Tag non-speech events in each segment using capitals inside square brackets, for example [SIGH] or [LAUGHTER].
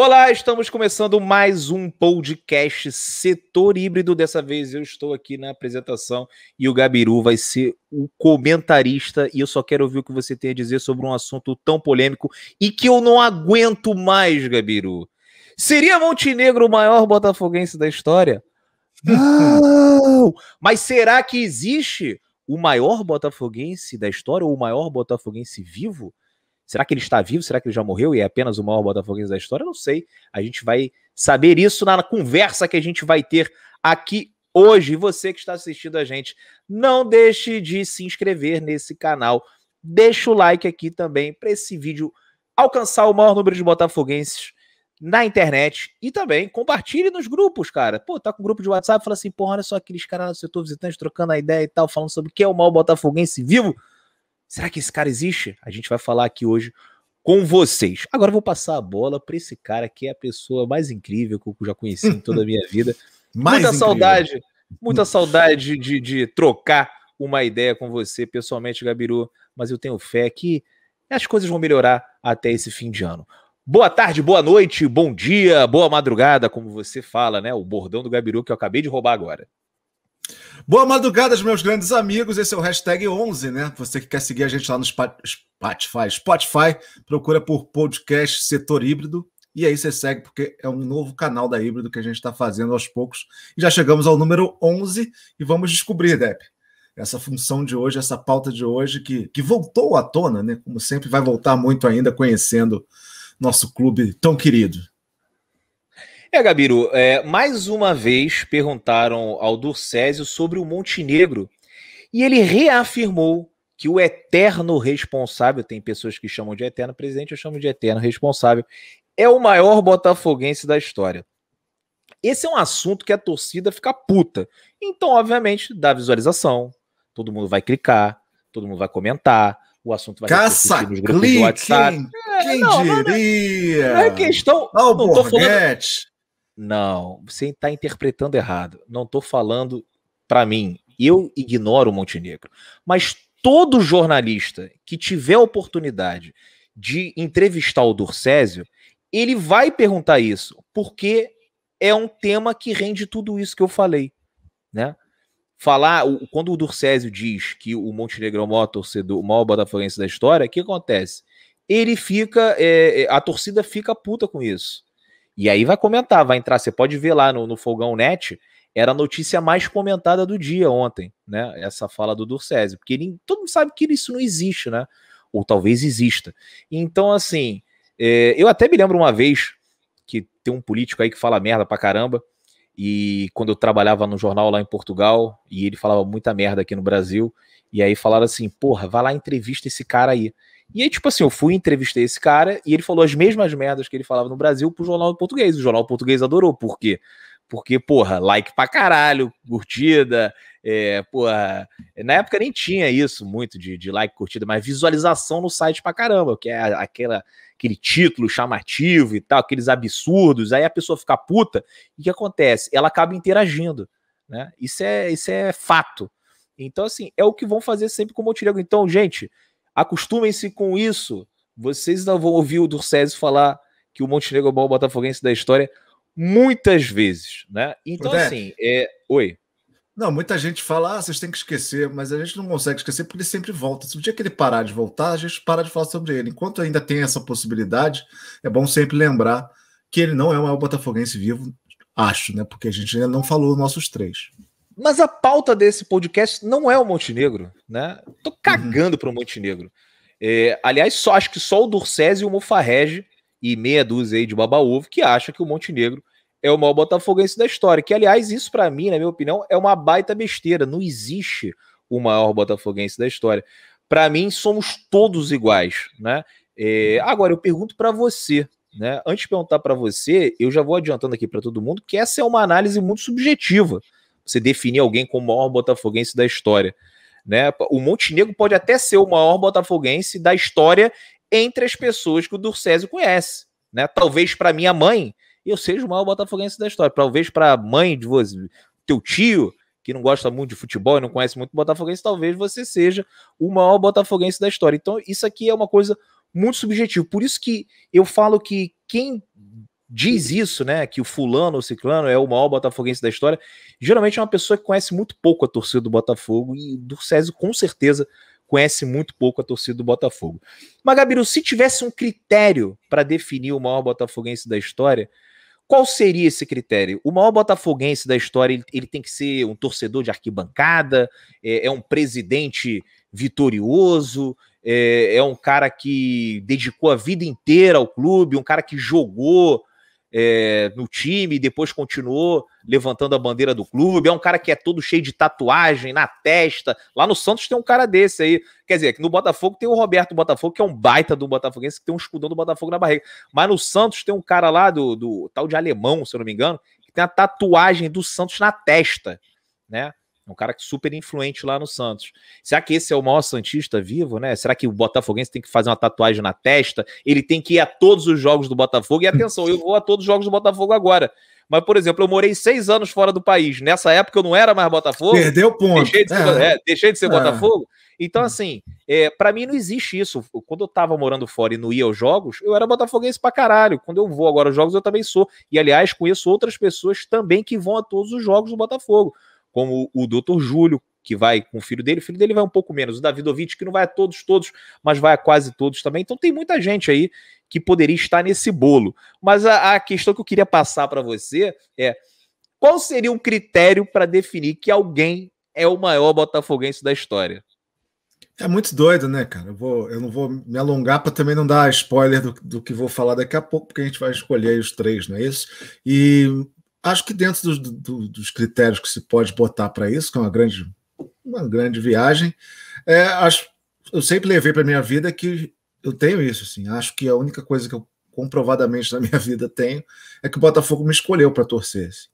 Olá, estamos começando mais um podcast Setor Híbrido. Dessa vez eu estou aqui na apresentação e o Gabiru vai ser o comentarista. E eu só quero ouvir o que você tem a dizer sobre um assunto tão polêmico e que eu não aguento mais, Gabiru. Seria Montenegro o maior botafoguense da história? Não! [LAUGHS] Mas será que existe o maior botafoguense da história ou o maior botafoguense vivo? Será que ele está vivo? Será que ele já morreu e é apenas o maior botafoguense da história? Não sei. A gente vai saber isso na conversa que a gente vai ter aqui hoje. Você que está assistindo a gente, não deixe de se inscrever nesse canal. Deixa o like aqui também para esse vídeo alcançar o maior número de botafoguenses na internet e também compartilhe nos grupos, cara. Pô, tá com um grupo de WhatsApp, fala assim, porra, olha só aqueles caras do setor visitante trocando a ideia e tal, falando sobre o que é o maior botafoguense vivo. Será que esse cara existe? A gente vai falar aqui hoje com vocês. Agora vou passar a bola para esse cara que é a pessoa mais incrível que eu já conheci em toda a minha vida. [LAUGHS] muita incrível. saudade, muita saudade de, de trocar uma ideia com você pessoalmente, Gabiru, mas eu tenho fé que as coisas vão melhorar até esse fim de ano. Boa tarde, boa noite, bom dia, boa madrugada, como você fala, né? O bordão do Gabiru que eu acabei de roubar agora. Boa madrugada, meus grandes amigos. Esse é o hashtag 11, né? Você que quer seguir a gente lá no Spotify, Spotify procura por podcast setor híbrido. E aí você segue, porque é um novo canal da Híbrido que a gente está fazendo aos poucos. E já chegamos ao número 11 e vamos descobrir, Depp, essa função de hoje, essa pauta de hoje que, que voltou à tona, né? Como sempre, vai voltar muito ainda conhecendo nosso clube tão querido. É, Gabiru, é, mais uma vez perguntaram ao Durcésio sobre o Montenegro e ele reafirmou que o eterno responsável, tem pessoas que chamam de eterno presidente, eu chamo de eterno responsável, é o maior botafoguense da história. Esse é um assunto que a torcida fica puta. Então, obviamente, dá visualização, todo mundo vai clicar, todo mundo vai comentar, o assunto vai Caça, nos grupos clique, do WhatsApp. É, quem não, diria? Não, não, é, é questão. Não, não tô falando, não, você está interpretando errado. Não estou falando para mim. Eu ignoro o Montenegro. Mas todo jornalista que tiver a oportunidade de entrevistar o Dursésio, ele vai perguntar isso, porque é um tema que rende tudo isso que eu falei, né? Falar, quando o Dursésio diz que o Montenegro é o maior torcedor, o maior botafoguense da história, o que acontece? Ele fica, é, é a torcida fica puta com isso. E aí vai comentar, vai entrar. Você pode ver lá no, no Fogão Net, era a notícia mais comentada do dia ontem, né? Essa fala do Durcese, porque ele, todo mundo sabe que isso não existe, né? Ou talvez exista. Então, assim, é, eu até me lembro uma vez que tem um político aí que fala merda pra caramba, e quando eu trabalhava no jornal lá em Portugal, e ele falava muita merda aqui no Brasil, e aí falaram assim: porra, vai lá entrevista esse cara aí. E aí, tipo assim, eu fui entrevistei esse cara e ele falou as mesmas merdas que ele falava no Brasil pro jornal português. O jornal português adorou, por quê? Porque, porra, like pra caralho, curtida, é, porra. Na época nem tinha isso muito de, de like, curtida, mas visualização no site pra caramba, que é aquela, aquele título chamativo e tal, aqueles absurdos. Aí a pessoa fica puta e o que acontece? Ela acaba interagindo, né? Isso é, isso é fato. Então, assim, é o que vão fazer sempre com o Montenegro. Então, gente, Acostumem-se com isso. Vocês não vão ouvir o Durcésio falar que o Montenegro é o maior botafoguense da história muitas vezes, né? Então, assim, é... Oi. Não, muita gente fala, ah, vocês têm que esquecer, mas a gente não consegue esquecer porque ele sempre volta. Se o dia que ele parar de voltar, a gente para de falar sobre ele. Enquanto ainda tem essa possibilidade, é bom sempre lembrar que ele não é o maior botafoguense vivo, acho, né? Porque a gente ainda não falou nossos três. Mas a pauta desse podcast não é o Montenegro, né? Tô uhum. cagando uhum. pro Montenegro. É, aliás, só acho que só o Dursés e o Mufarrege e meia dúzia aí de babaúvo que acha que o Montenegro é o maior botafoguense da história. Que, aliás, isso para mim, na minha opinião, é uma baita besteira. Não existe o maior botafoguense da história. Para mim, somos todos iguais, né? É, agora, eu pergunto para você, né? Antes de perguntar para você, eu já vou adiantando aqui para todo mundo que essa é uma análise muito subjetiva você definir alguém como o maior botafoguense da história. Né? O Montenegro pode até ser o maior botafoguense da história entre as pessoas que o Durcésio conhece. Né? Talvez para minha mãe eu seja o maior botafoguense da história. Talvez para a mãe de você, teu tio, que não gosta muito de futebol e não conhece muito botafoguense, talvez você seja o maior botafoguense da história. Então isso aqui é uma coisa muito subjetiva. Por isso que eu falo que quem diz isso, né? Que o fulano ou ciclano é o maior botafoguense da história. Geralmente é uma pessoa que conhece muito pouco a torcida do Botafogo e do Césio com certeza conhece muito pouco a torcida do Botafogo. Mas, Gabiru, se tivesse um critério para definir o maior botafoguense da história, qual seria esse critério? O maior botafoguense da história, ele, ele tem que ser um torcedor de arquibancada, é, é um presidente vitorioso, é, é, um cara que dedicou a vida inteira ao clube, um cara que jogou é, no time, depois continuou levantando a bandeira do clube. É um cara que é todo cheio de tatuagem na testa. Lá no Santos tem um cara desse aí. Quer dizer, que no Botafogo tem o Roberto Botafogo, que é um baita do Botafoguense, que tem um escudão do Botafogo na barriga. Mas no Santos tem um cara lá do, do tal de alemão, se eu não me engano, que tem a tatuagem do Santos na testa, né? É um cara super influente lá no Santos. Será que esse é o maior Santista vivo, né? Será que o Botafoguense tem que fazer uma tatuagem na testa? Ele tem que ir a todos os jogos do Botafogo. E atenção, eu vou a todos os jogos do Botafogo agora. Mas, por exemplo, eu morei seis anos fora do país. Nessa época eu não era mais Botafogo. Perdeu ponto. Deixei de ser, é. É, deixei de ser é. Botafogo. Então, hum. assim, é, para mim não existe isso. Quando eu tava morando fora e não ia aos jogos, eu era botafoguense pra caralho. Quando eu vou agora aos jogos, eu também sou. E, aliás, conheço outras pessoas também que vão a todos os jogos do Botafogo como o Dr. Júlio, que vai com o filho dele, o filho dele vai um pouco menos, o Davidovich, que não vai a todos, todos, mas vai a quase todos também. Então tem muita gente aí que poderia estar nesse bolo. Mas a, a questão que eu queria passar para você é qual seria um critério para definir que alguém é o maior botafoguense da história? É muito doido, né, cara? Eu, vou, eu não vou me alongar para também não dar spoiler do, do, que vou falar daqui a pouco, porque a gente vai escolher os três, não é isso? E acho que dentro dos, do, dos critérios que se pode botar para isso, que é uma grande, uma grande viagem, é, acho, eu sempre levei para minha vida que eu tenho isso. Assim, acho que a única coisa que eu comprovadamente na [LAUGHS] minha vida tenho é que o Botafogo me escolheu para torcer. Assim.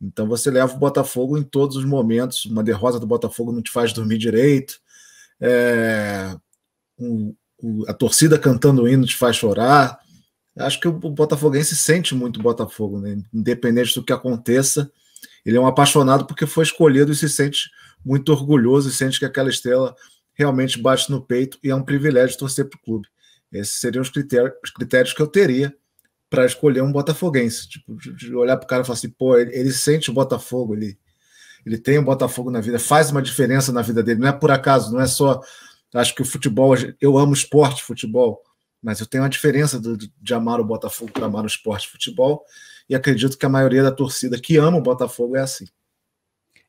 Então você leva o Botafogo em todos os momentos. Uma derrota do Botafogo não te faz dormir direito. É, um, a torcida cantando o hino te faz chorar acho que o Botafoguense sente muito o Botafogo, né? independente do que aconteça. Ele é um apaixonado porque foi escolhido e se sente muito orgulhoso e sente que aquela estrela realmente bate no peito e é um privilégio torcer para o clube. Esses seriam os critérios, os critérios que eu teria para escolher um botafoguense. Tipo, de olhar para o cara e falar assim, pô, ele, ele, sente o Botafogo, ele, ele tem o Botafogo na vida, faz uma diferença na vida dele. Não é por acaso, não é só. Acho que o futebol, eu amo esporte, futebol mas eu tenho a diferença de, de amar o Botafogo para amar o esporte futebol, e acredito que a maioria da torcida que ama o Botafogo é assim.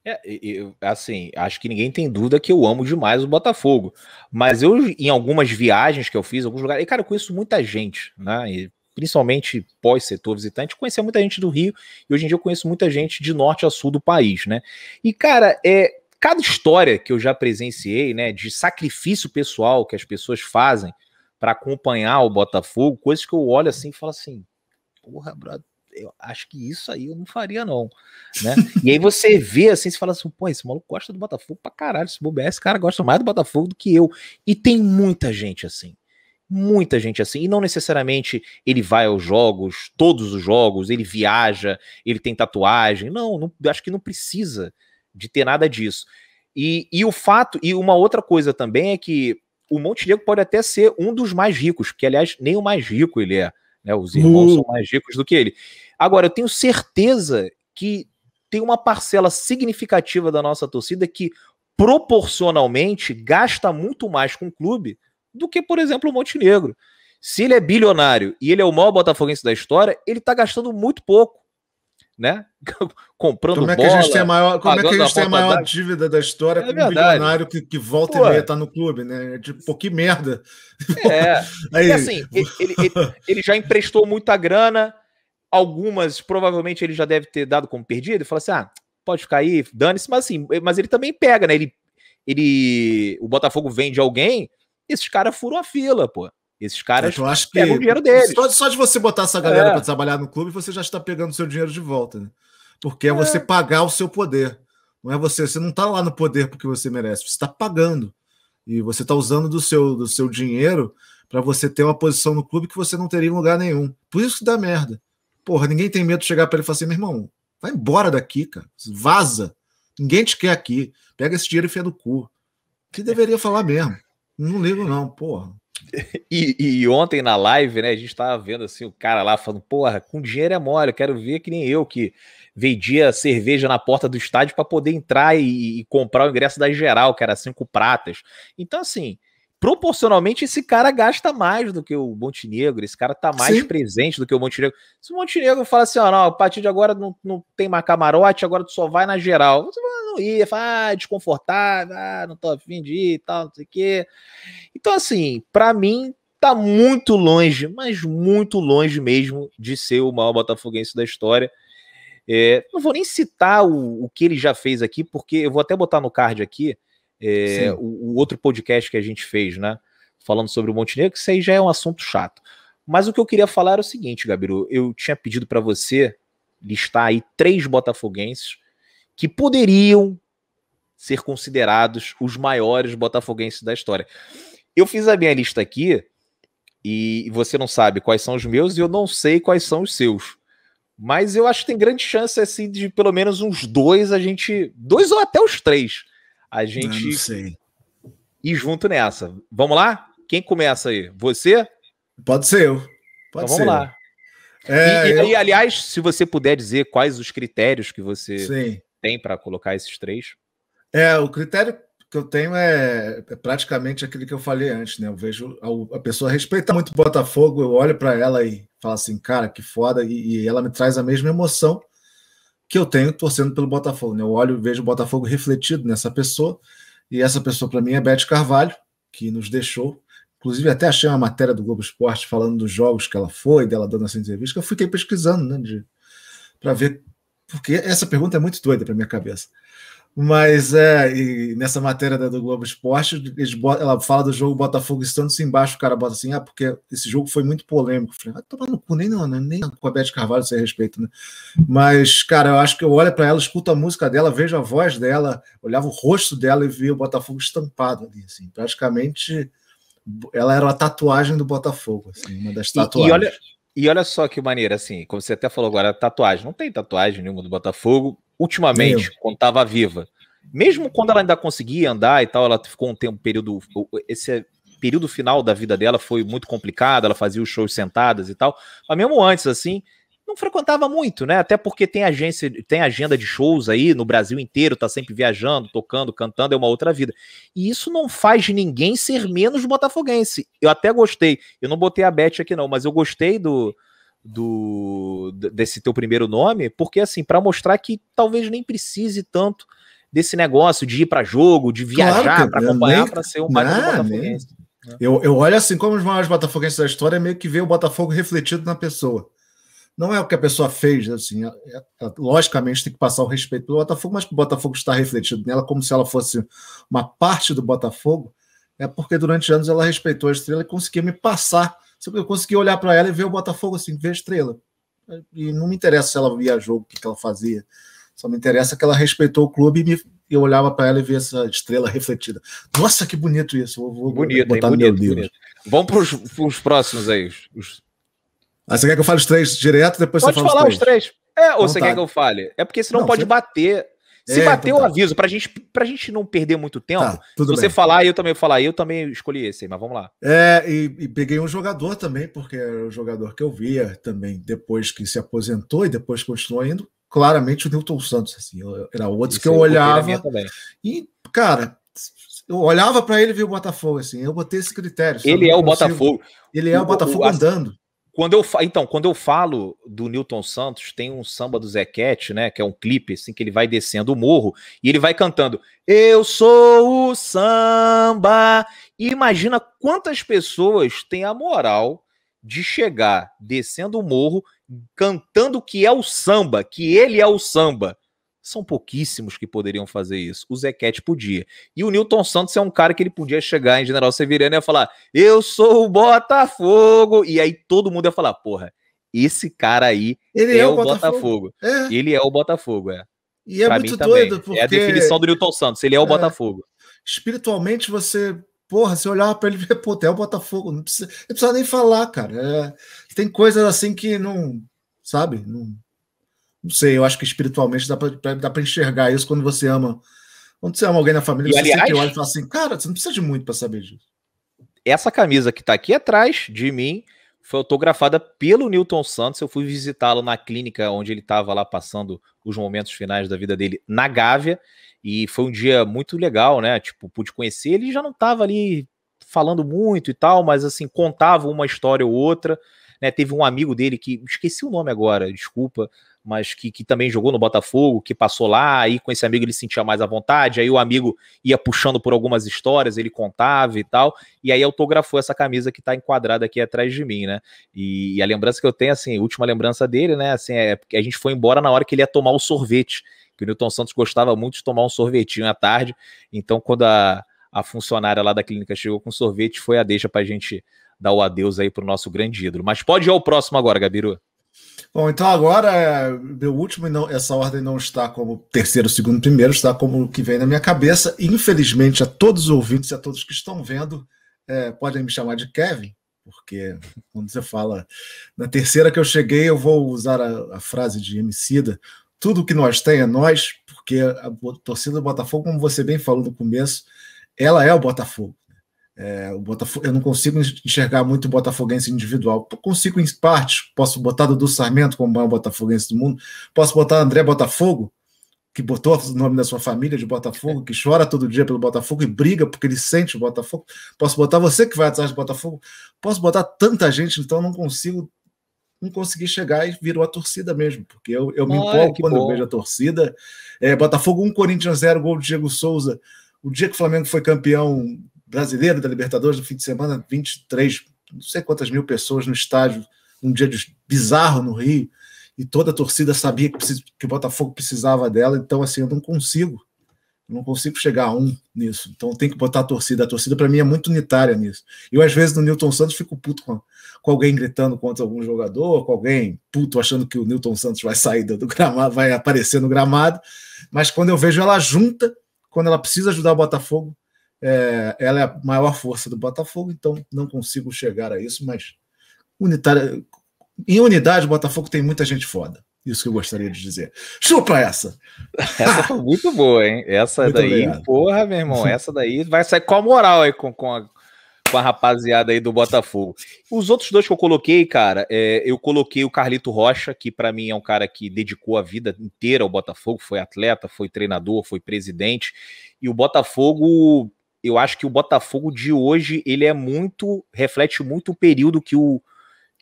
É, eu, assim, acho que ninguém tem dúvida que eu amo demais o Botafogo. Mas eu, em algumas viagens que eu fiz, alguns lugares, e cara, eu conheço muita gente, né? E principalmente pós-setor visitante, conhecia muita gente do Rio e hoje em dia eu conheço muita gente de norte a sul do país, né? E, cara, é cada história que eu já presenciei, né, de sacrifício pessoal que as pessoas fazem para acompanhar o Botafogo, coisas que eu olho assim e falo assim, porra, brother, eu acho que isso aí eu não faria não, né? [LAUGHS] e aí você vê assim, você fala assim, pô, esse maluco gosta do Botafogo pra caralho, se bobear, esse cara gosta mais do Botafogo do que eu. E tem muita gente assim, muita gente assim, e não necessariamente ele vai aos jogos, todos os jogos, ele viaja, ele tem tatuagem, não, não acho que não precisa de ter nada disso. E, e o fato, e uma outra coisa também é que o Montenegro pode até ser um dos mais ricos, que aliás, nem o mais rico ele é. Né? Os irmãos são mais ricos do que ele. Agora, eu tenho certeza que tem uma parcela significativa da nossa torcida que proporcionalmente gasta muito mais com o clube do que, por exemplo, o Montenegro. Se ele é bilionário e ele é o maior botafoguense da história, ele está gastando muito pouco né? [LAUGHS] Comprando como é que bola, a gente tem a maior, como é que a gente a tem a maior da... dívida da história é com verdade. um bilionário que, que volta Pô. e meia tá no clube, né? Tipo, que merda. É. [LAUGHS] Aí... assim, ele, ele, ele já emprestou muita grana, algumas provavelmente ele já deve ter dado como perdido e fala assim: ah, pode ficar aí, dane-se, mas assim, mas ele também pega, né? Ele, ele, o Botafogo vende alguém, esses caras furam a fila, pô. Esses caras então, acho que pegam o dinheiro deles. Só, só, de você botar essa galera é. para trabalhar no clube, você já está pegando o seu dinheiro de volta, né? Porque é, é você pagar o seu poder. Não é você, você não está lá no poder porque você merece, você está pagando. E você está usando do seu, do seu dinheiro para você ter uma posição no clube que você não teria em lugar nenhum. Por isso que dá merda. Porra, ninguém tem medo de chegar para ele e falar assim: meu irmão, vai embora daqui, cara. Vaza. Ninguém te quer aqui. Pega esse dinheiro e fia do cu. Que deveria falar mesmo. Não ligo, não, porra. [LAUGHS] E, e, ontem na live, né, a gente tava vendo assim o cara lá falando, porra, com dinheiro é mole, eu quero ver que nem eu que vendia cerveja na porta do estádio para poder entrar e, e, comprar o ingresso da geral, que era cinco pratas. Então, assim, proporcionalmente esse cara gasta mais do que o Montenegro, esse cara tá mais Sim. presente do que o Montenegro. Se o Montenegro fala assim, ó, não, a partir de agora não, não tem mais camarote, agora tu só vai na geral. Você não ia, fala, ah, desconfortável, ah, não tô afim de ir e tal, não sei o quê. Então, assim, para mim tá muito longe, mas muito longe mesmo de ser o maior botafoguense da história. É, não vou nem citar o, o que ele já fez aqui, porque eu vou até botar no card aqui, é, o, o, outro podcast que a gente fez, né? Falando sobre o Montenegro, que isso aí já é um assunto chato. Mas o que eu queria falar era o seguinte, Gabiru, eu tinha pedido para você listar aí três botafoguenses que poderiam ser considerados os maiores botafoguenses da história. Eu fiz a minha lista aqui e você não sabe quais são os meus e eu não sei quais são os seus. Mas eu acho que tem grande chance assim de pelo menos uns dois a gente, dois ou até os três a ah, gente ah, junto nessa. Vamos lá? Quem começa aí? Você? Pode ser eu. Então Pode então, vamos ser. lá. É, e, eu... e, aliás, se você puder dizer quais os critérios que você Sim. tem para colocar esses três. É, o critério que eu tenho é, é, praticamente aquele que eu falei antes, né? Eu vejo a, a pessoa respeita muito o Botafogo, eu olho para ela e falo assim, cara, que foda, e, e, ela me traz a mesma emoção que eu tenho torcendo pelo Botafogo. Né? Eu olho e vejo o Botafogo refletido nessa pessoa, e essa pessoa para mim é Beth Carvalho, que nos deixou. Inclusive, até achei uma matéria do Globo Esporte falando dos jogos que ela foi, dela dando essa entrevista, eu fiquei pesquisando, né, para ver, porque essa pergunta é muito doida para minha cabeça. Mas é, nessa matéria da, do Globo Esporte, botam, ela fala do jogo Botafogo e Santos, embaixo o cara bota assim, ah, porque esse jogo foi muito polêmico. Eu falei, ah, toma no cu, nem, não, né? nem com a Beth Carvalho sem é respeito, né? Mas, cara, eu acho que eu olho para ela, escuto a música dela, vejo a voz dela, olhava o rosto dela e via o Botafogo estampado ali, assim, praticamente ela era a tatuagem do Botafogo, assim, uma das tatuagens. E, e, olha, e olha só que maneira, assim, como você até falou agora, tatuagem, não tem tatuagem nenhuma do Botafogo, ultimamente, Meu. quando estava viva. Mesmo quando ela ainda conseguia andar e tal, ela ficou um tempo, período. Esse período final da vida dela foi muito complicado, ela fazia os shows sentadas e tal. Mas mesmo antes, assim, não frequentava muito, né? Até porque tem agência, tem agenda de shows aí no Brasil inteiro, tá sempre viajando, tocando, cantando, é uma outra vida. E isso não faz de ninguém ser menos botafoguense. Eu até gostei. Eu não botei a Beth aqui não, mas eu gostei do do desse teu primeiro nome, porque assim, para mostrar que talvez nem precise tanto desse negócio de ir para jogo, de viajar claro para acompanhar para ser ah, um mais botafoguense. Né? Eu, eu olho assim como os maiores botafoguenses da história, meio que vê o Botafogo refletido na pessoa. Não é o que a pessoa fez, assim, é, é, é, logicamente tem que passar o respeito pelo Botafogo, mas que o Botafogo está refletido nela como se ela fosse uma parte do Botafogo, é porque durante anos ela respeitou a estrela e conseguia me passar eu consegui olhar para ela e ver o Botafogo assim, ver a estrela. E não me interessa se ela via jogo, o que, ela fazia. Só me interessa que ela respeitou o clube e me, eu olhava para ela e via essa estrela refletida. Nossa, que bonito isso! Vou, vou bonito, botar hein, bonito, Bonito. Vamos para os próximos aí. Os... Ah, você quer que eu fale os três direto? Depois Pode você fala falar os três. três. É, ou Vontade. Então você tá. quer que eu fale? É porque senão não, pode você... bater se é, então bater, então tá. eu aviso, pra gente, pra gente não perder muito tempo. Tá, você bem. falar e eu também falar, eu também escolhi esse aí, mas vamos lá. É, e, e, peguei um jogador também, porque era o jogador que eu via também depois que se aposentou e depois continuou indo. Claramente o Newton Santos, assim, era outro esse que eu é olhava. E, cara, eu olhava para ele e via o Botafogo, assim, eu botei esse critério. Ele é o Botafogo. Ele é o, o Botafogo o, andando. Quando eu fa... Então, quando eu falo do Newton Santos, tem um samba do Zequete, né? Que é um clipe, assim, que ele vai descendo o morro e ele vai cantando Eu sou o samba. E imagina quantas pessoas têm a moral de chegar descendo o morro cantando que é o samba, que ele é o samba são pouquíssimos que poderiam fazer isso. O Zequete podia. E o Newton Santos é um cara que ele podia chegar em General Severiano e falar: Eu sou o Botafogo! E aí todo mundo ia falar: Porra, esse cara aí é, é, o Botafogo. Botafogo. É. Ele é o Botafogo, é. E é pra muito doido, porque... É a definição do Newton Santos, ele é o é. Botafogo. Espiritualmente, você... Porra, você olhava para ele e pô, é o Botafogo. Não precisa, não precisa nem falar, cara. É. tem coisas assim que não... Sabe? Não não sei, eu acho que espiritualmente dá para enxergar isso quando você ama. Quando você ama alguém na família, e, você aliás, sempre olha e fala assim, cara, você não precisa de muito para saber disso. Essa camisa que está aqui atrás de mim foi autografada pelo Newton Santos. Eu fui visitá-lo na clínica onde ele estava lá passando os momentos finais da vida dele na Gávea. E foi um dia muito legal, né? Tipo, pude conhecer. Ele já não estava ali falando muito e tal, mas assim, contava uma história ou outra. Né? Teve um amigo dele que, esqueci o nome agora, desculpa, mas que, que também jogou no Botafogo, que passou lá, aí com esse amigo ele sentia mais à vontade, aí o amigo ia puxando por algumas histórias, ele contava e tal, e aí autografou essa camisa que tá enquadrada aqui atrás de mim, né? E, e a lembrança que eu tenho, assim, última lembrança dele, né? Assim, é porque a gente foi embora na hora que ele ia tomar o sorvete, que o Newton Santos gostava muito de tomar um sorvetinho à tarde, então quando a, a funcionária lá da clínica chegou com sorvete, foi a deixa pra gente dar o adeus aí pro nosso grande ídolo. Mas pode ir ao próximo agora, Gabiru. Bom, então agora é, meu último, não, essa ordem não está como terceiro, segundo, primeiro, está como o que vem na minha cabeça. Infelizmente, a todos os ouvintes e a todos que estão vendo, é, podem me chamar de Kevin, porque quando você fala na terceira que eu cheguei, eu vou usar a, a frase de Emicida, tudo que nós tem é nós, porque a torcida do Botafogo, como você bem falou no começo, ela é o Botafogo. É, o Botafogo, eu não consigo enxergar muito o Botafoguense individual. Consigo em parte, posso botar Dudu Sarmento como maior Botafoguense do mundo, posso botar André Botafogo, que botou o nome da sua família de Botafogo, que chora todo dia pelo Botafogo e briga porque ele sente o Botafogo. Posso botar você que vai atrás do Botafogo, posso botar tanta gente, então não consigo não consegui chegar e virou a torcida mesmo, porque eu, eu me ah, empolgo quando bom. eu vejo a torcida. É, Botafogo 1, Corinthians 0, gol do Diego Souza. O dia que o Flamengo foi campeão brasileiro da Libertadores no fim de semana, 23, não sei quantas mil pessoas no estádio, um dia bizarro no Rio, e toda a torcida sabia que, que o Botafogo precisava dela, então assim, eu não consigo, não consigo chegar a um nisso, então tem que botar a torcida, a torcida para mim é muito unitária nisso. Eu às vezes no Newton Santos fico puto com, com alguém gritando contra algum jogador, com alguém puto achando que o Newton Santos vai sair do gramado, vai aparecer no gramado, mas quando eu vejo ela junta, quando ela precisa ajudar o Botafogo, é, ela é a maior força do Botafogo, então não consigo chegar a isso, mas unitária, em unidade, o Botafogo tem muita gente foda. Isso que eu gostaria de dizer. Chupa essa! [LAUGHS] Essa foi muito boa, hein? Essa muito daí, obrigado. porra, meu irmão, essa daí vai sair com a moral aí com, com, a, com a rapaziada aí do Botafogo. Os outros dois que eu coloquei, cara, é, eu coloquei o Carlito Rocha, que para mim é um cara que dedicou a vida inteira ao Botafogo, foi atleta, foi treinador, foi presidente, e o Botafogo eu acho que o Botafogo de hoje, ele é muito, reflete muito o período que o,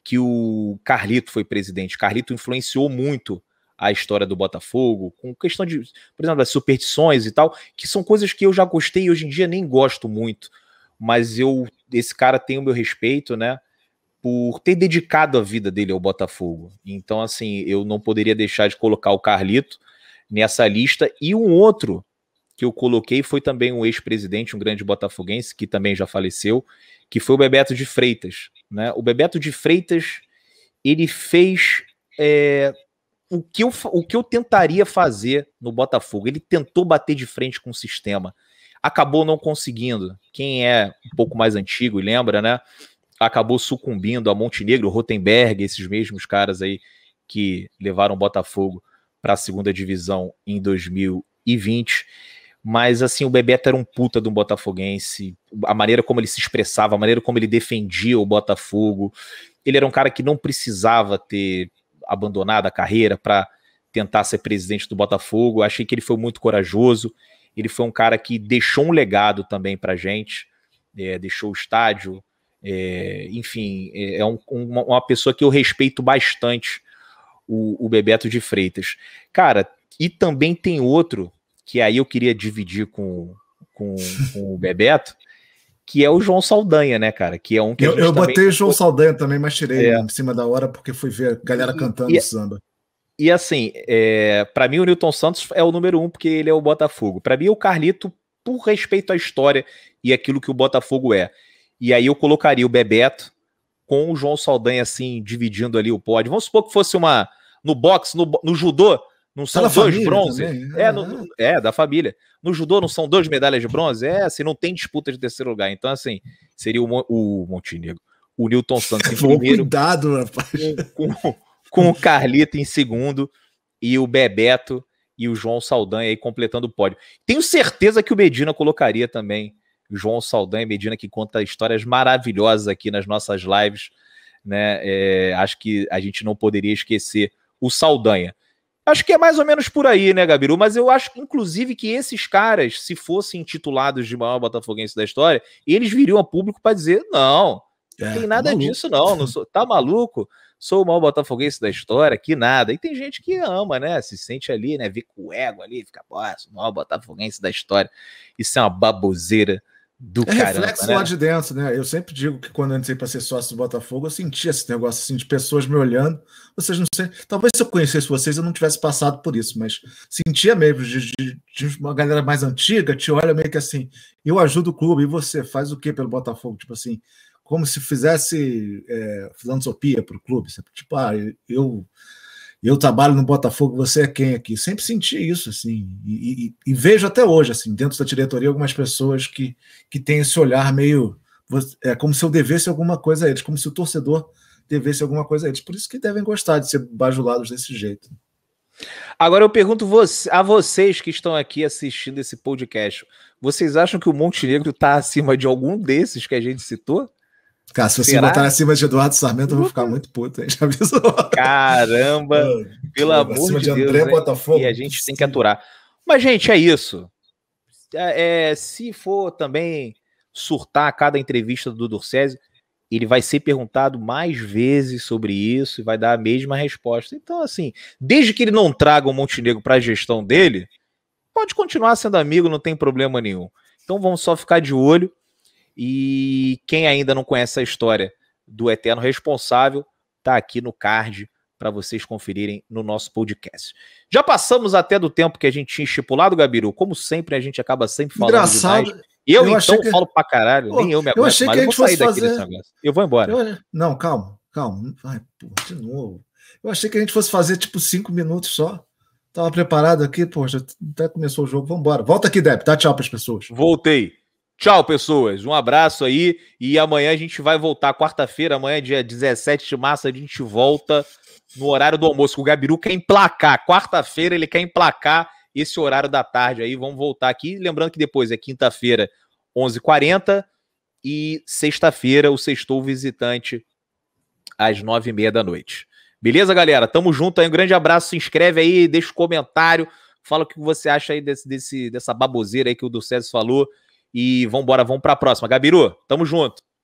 que o Carlito foi presidente. Carlito influenciou muito a história do Botafogo, com questão de, por exemplo, das superstições e tal, que são coisas que eu já gostei e hoje em dia nem gosto muito. Mas eu, esse cara tem o meu respeito, né? Por ter dedicado a vida dele ao Botafogo. Então, assim, eu não poderia deixar de colocar o Carlito nessa lista. E um outro que eu coloquei foi também um ex-presidente, um grande botafoguense, que também já faleceu, que foi o Bebeto de Freitas. Né? O Bebeto de Freitas, ele fez é, o, que eu, o que eu tentaria fazer no Botafogo. Ele tentou bater de frente com o sistema, acabou não conseguindo. Quem é um pouco mais antigo e lembra, né? Acabou sucumbindo a Montenegro, Rotenberg, esses mesmos caras aí que levaram o Botafogo para a segunda divisão em 2020. Mas, assim, o Bebeto era um puta de um botafoguense. A maneira como ele se expressava, a maneira como ele defendia o Botafogo. Ele era um cara que não precisava ter abandonado a carreira para tentar ser presidente do Botafogo. Achei que ele foi muito corajoso. Ele foi um cara que deixou um legado também a gente. É, deixou o estádio. É, enfim, é, é um, uma, uma, pessoa que eu respeito bastante, o, o Bebeto de Freitas. Cara, e também tem outro que aí eu queria dividir com, com, com o Bebeto, que é o João Saldanha, né, cara? Que é um que eu, eu botei o João Saldanha também, mas tirei é. em cima da hora porque fui ver a galera cantando e, é samba. E assim, é, para mim o Newton Santos é o número um porque ele é o Botafogo. Para mim o Carlito por respeito à história e aquilo que o Botafogo é. E aí eu colocaria o Bebeto com o João Saldanha assim dividindo ali o pódio. Vamos supor que fosse uma no boxe, no, no judô, não tá são tá dois bronze? É, no, ah, é? é, da família. No judô não são duas medalhas de bronze? É, assim, não tem disputa de terceiro lugar. Então, assim, seria o, o Montenegro. O Newton [LAUGHS] Santos em primeiro. Cuidado, rapaz. Com, com, com, o Carlito em segundo e o Bebeto e o João Saldanha aí completando o pódio. Tenho certeza que o Medina colocaria também. João Saldanha e Medina, que conta histórias maravilhosas aqui nas nossas lives. Né? É, acho que a gente não poderia esquecer o Saldanha. Acho que é mais ou menos por aí, né, Gabiru? Mas eu acho, inclusive, que esses caras, se fossem titulados de maior botafoguense da história, eles viriam a público para dizer: não, não é, tem nada disso, não. não sou, tá maluco? Sou o maior botafoguense da história, que nada. E tem gente que ama, né? Se sente ali, né? Vê com o ego ali, fica, bosta, sou o maior botafoguense da história. Isso é uma baboseira do é caramba, reflexo né? lá de dentro, né? Eu sempre digo que quando eu entrei para ser sócio do Botafogo, eu sentia esse negócio assim de pessoas me olhando. Vocês não sei, talvez se eu conhecesse vocês eu não tivesse passado por isso, mas sentia mesmo de, de, de uma galera mais antiga te olha meio que assim, eu ajudo o clube e você faz o que pelo Botafogo, tipo assim, como se fizesse é, filantropia para o clube, tipo ah eu eu trabalho no Botafogo, você é quem aqui? Sempre senti isso, assim, e, e, e, vejo até hoje, assim, dentro da diretoria, algumas pessoas que, que têm esse olhar meio. É como se eu devesse alguma coisa a eles, como se o torcedor devesse alguma coisa a eles. Por isso que devem gostar de ser bajulados desse jeito. Agora eu pergunto a vocês que estão aqui assistindo esse podcast: vocês acham que o Montenegro está acima de algum desses que a gente citou? Cara, se você Será? botar acima de Eduardo Sarmento, eu vou ficar muito puto, hein? [LAUGHS] Já avisou. Caramba! É, pelo amor acima de, de André né? Botafogo. E a gente tem que aturar. Mas, gente, é isso. É, é se for também surtar a cada entrevista do Dorcésio, ele vai ser perguntado mais vezes sobre isso e vai dar a mesma resposta. Então, assim, desde que ele não traga o Montenegro para a gestão dele, pode continuar sendo amigo, não tem problema nenhum. Então vamos só ficar de olho. E quem ainda não conhece a história do Eterno Responsável, tá aqui no card para vocês conferirem no nosso podcast. Já passamos até do tempo que a gente tinha estipulado, Gabiru. Como sempre, a gente acaba sempre falando Engraçado. demais. Eu, eu então, que... falo pra caralho. Pô, nem eu me aguento eu achei mais. Que eu vou sair daqui fazer... desse negócio. Eu vou embora. Eu... Não, calma, calma. Ai, pô, de novo. Eu achei que a gente fosse fazer, tipo, cinco minutos só. Tava preparado aqui, pô, já até começou o jogo. Vamos embora. Volta aqui, Deb. Dá tchau para as pessoas. Voltei. Tchau, pessoas. Um abraço aí. E amanhã a gente vai voltar, quarta-feira, amanhã, dia 17 de março, a gente volta no horário do almoço. O Gabiru quer emplacar. Quarta-feira ele quer emplacar esse horário da tarde aí. Vamos voltar aqui. Lembrando que depois é quinta-feira, 11h40. E sexta-feira, o Sextou Visitante, às 9h30 da noite. Beleza, galera? Tamo junto aí. Um grande abraço. Se inscreve aí, deixa o um comentário. Fala o que você acha aí desse, desse, dessa baboseira aí que o do César falou. E vambora, vamos para a próxima. Gabiru, tamo junto.